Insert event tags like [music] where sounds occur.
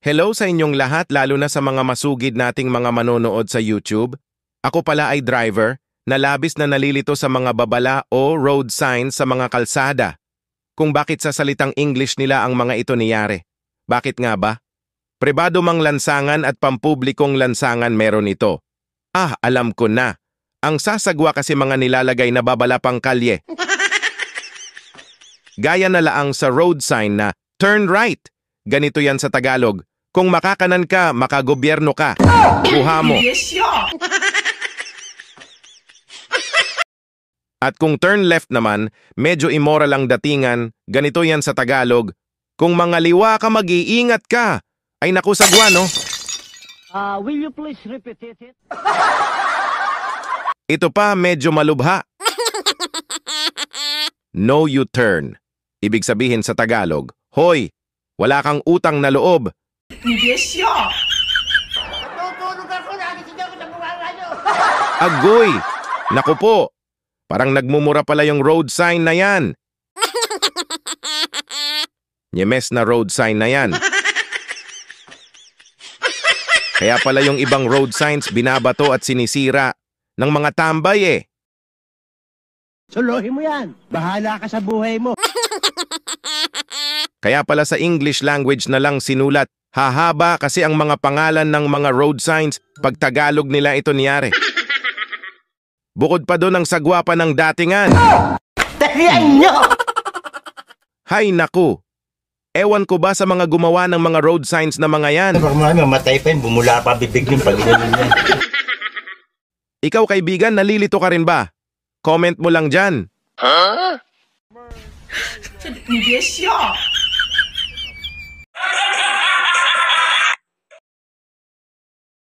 Hello sa inyong lahat lalo na sa mga masugid nating mga manonood sa YouTube. Ako pala ay driver na labis na nalilito sa mga babala o road signs sa mga kalsada. Kung bakit sa salitang English nila ang mga ito niyare. Bakit nga ba? Pribado mang lansangan at pampublikong lansangan meron ito. Ah, alam ko na. Ang sasagwa kasi mga nilalagay na babala pang kalye. [laughs] Gaya na laang sa road sign na turn right. Ganito yan sa Tagalog. Kung makakanan ka, makagobyerno ka. Buha mo. At kung turn left naman, medyo immoral ang datingan, ganito yan sa Tagalog, kung mga liwa ka, mag-iingat ka. Ay naku, sagwa, no? Uh, will you please repeat it? Ito pa, medyo malubha. No you turn Ibig sabihin sa Tagalog, Hoy, wala kang utang na loob, 你别笑。Agoy! Naku po! Parang nagmumura pala yung road sign na yan. Nyemes na road sign na yan. Kaya pala yung ibang road signs binabato at sinisira ng mga tambay eh. Solohin mo yan. Bahala ka sa buhay mo. Kaya pala sa English language na lang sinulat Hahaba kasi ang mga pangalan ng mga road signs, pag Tagalog nila ito niyari. Bukod pa doon ang sagwa ng datingan. Oh! nyo! Hay naku! Ewan ko ba sa mga gumawa ng mga road signs na mga yan? Baka ano mga mamatay pa yun, bumula pa bibig yun pag niya. Ikaw kaibigan, nalilito ka rin ba? Comment mo lang dyan. Huh?